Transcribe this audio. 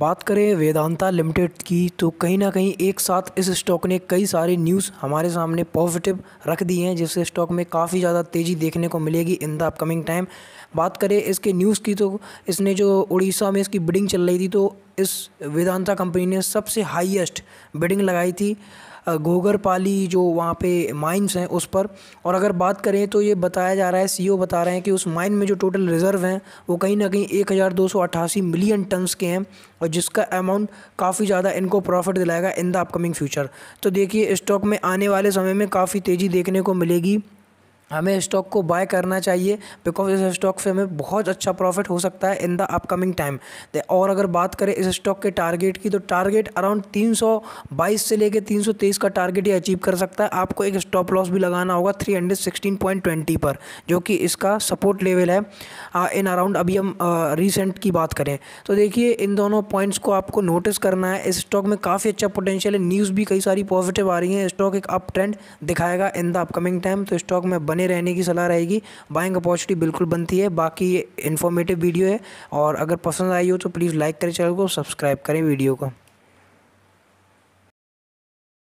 बात करें वेदांता लिमिटेड की तो कहीं ना कहीं एक साथ इस स्टॉक ने कई सारे न्यूज़ हमारे सामने पॉजिटिव रख दी हैं जिससे स्टॉक में काफ़ी ज़्यादा तेज़ी देखने को मिलेगी इन द अपकमिंग टाइम बात करें इसके न्यूज़ की तो इसने जो उड़ीसा में इसकी बिडिंग चल रही थी तो इस वेदांता कंपनी ने सबसे हाईएस्ट बिडिंग लगाई थी पाली जो वहाँ पे माइंस हैं उस पर और अगर बात करें तो ये बताया जा रहा है सीईओ बता रहे हैं कि उस माइन में जो टोटल रिज़र्व हैं वो कहीं ना कहीं एक हज़ार दो सौ अट्ठासी मिलियन टन्स के हैं और जिसका अमाउंट काफ़ी ज़्यादा इनको प्रॉफिट दिलाएगा इन द अपकमिंग फ्यूचर तो देखिए स्टॉक में आने वाले समय में काफ़ी तेज़ी देखने को मिलेगी हमें स्टॉक को बाय करना चाहिए बिकॉज इस स्टॉक से हमें बहुत अच्छा प्रॉफिट हो सकता है इन द अपकमिंग टाइम और अगर बात करें इस स्टॉक के टारगेट की तो टारगेट अराउंड 322 से लेकर 323 का टारगेट ये अचीव कर सकता है आपको एक स्टॉप लॉस भी लगाना होगा 316.20 पर जो कि इसका सपोर्ट लेवल है इन अराउंड अभी हम रिसेंट की बात करें तो देखिए इन दोनों पॉइंट्स को आपको नोटिस करना है इस स्टॉक में काफ़ी अच्छा पोटेंशियल है न्यूज़ भी कई सारी पॉजिटिव आ रही हैं स्टॉक एक अप ट्रेंड दिखाएगा इन द अपकमिंग टाइम तो स्टॉक में बने रहने की सलाह रहेगी बाइंग अपॉर्चुनिटी बिल्कुल बनती है बाकी ये इन्फॉर्मेटिव वीडियो है और अगर पसंद आई हो तो प्लीज़ लाइक करें चैनल को सब्सक्राइब करें वीडियो को